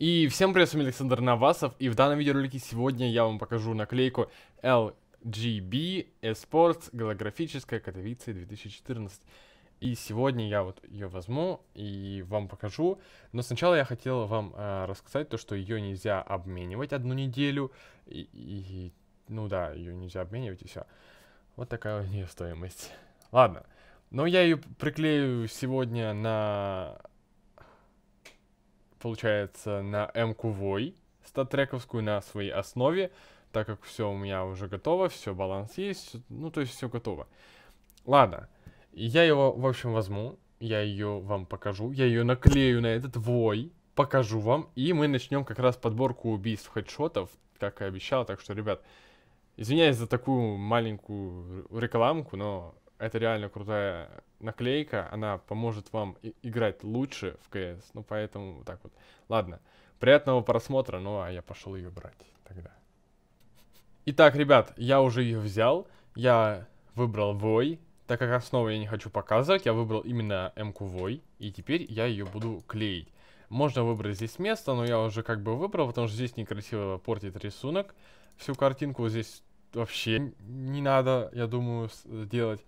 И всем привет, с вами Александр Навасов, и в данном видеоролике сегодня я вам покажу наклейку LGB Esports голографическая Катовица 2014. И сегодня я вот ее возьму и вам покажу, но сначала я хотел вам э, рассказать то, что ее нельзя обменивать одну неделю, и, и ну да, ее нельзя обменивать и все. Вот такая у нее стоимость. Ладно, но я ее приклею сегодня на получается, на МКВой статрековскую на своей основе, так как все у меня уже готово, все, баланс есть, ну, то есть все готово. Ладно, я его, в общем, возьму, я ее вам покажу, я ее наклею на этот вой, покажу вам, и мы начнем как раз подборку убийств хедшотов, как и обещал, так что, ребят, извиняюсь за такую маленькую рекламку, но это реально крутая наклейка, она поможет вам играть лучше в КС. Ну, поэтому вот так вот. Ладно, приятного просмотра, ну, а я пошел ее брать тогда. Итак, ребят, я уже ее взял. Я выбрал Вой. Так как основу я не хочу показывать, я выбрал именно МК Вой. И теперь я ее буду клеить. Можно выбрать здесь место, но я уже как бы выбрал, потому что здесь некрасиво портит рисунок. Всю картинку здесь вообще не надо, я думаю, делать.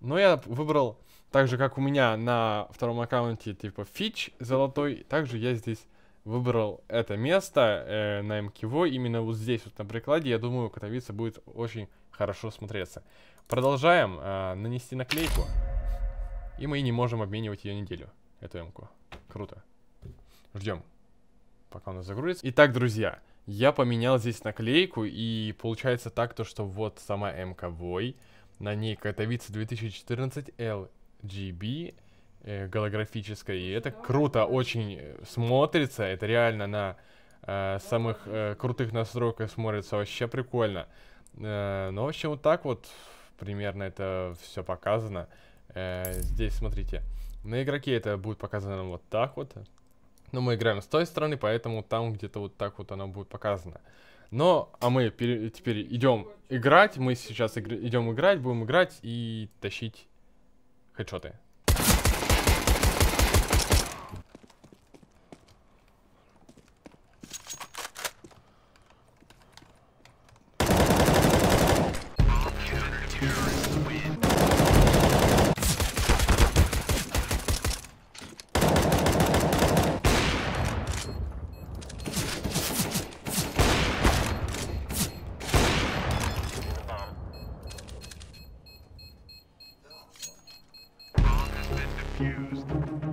Но я выбрал, так же как у меня на втором аккаунте, типа фич золотой, также я здесь выбрал это место э, на МКВ. Именно вот здесь, вот на прикладе, я думаю, катавица будет очень хорошо смотреться. Продолжаем э, нанести наклейку. И мы не можем обменивать ее неделю, эту мку. Круто. Ждем, пока она загрузится. Итак, друзья, я поменял здесь наклейку, и получается так, то, что вот сама эмка на ней Катавица 2014 LGB э, голографическая. И это круто очень э, смотрится. Это реально на э, самых э, крутых настройках смотрится вообще прикольно. Э, ну, в общем, вот так вот примерно это все показано. Э, здесь, смотрите, на игроке это будет показано вот так вот. Но мы играем с той стороны, поэтому там где-то вот так вот оно будет показано. Но, а мы теперь идем играть. Мы сейчас игр идем играть, будем играть и тащить хедшоты. confused.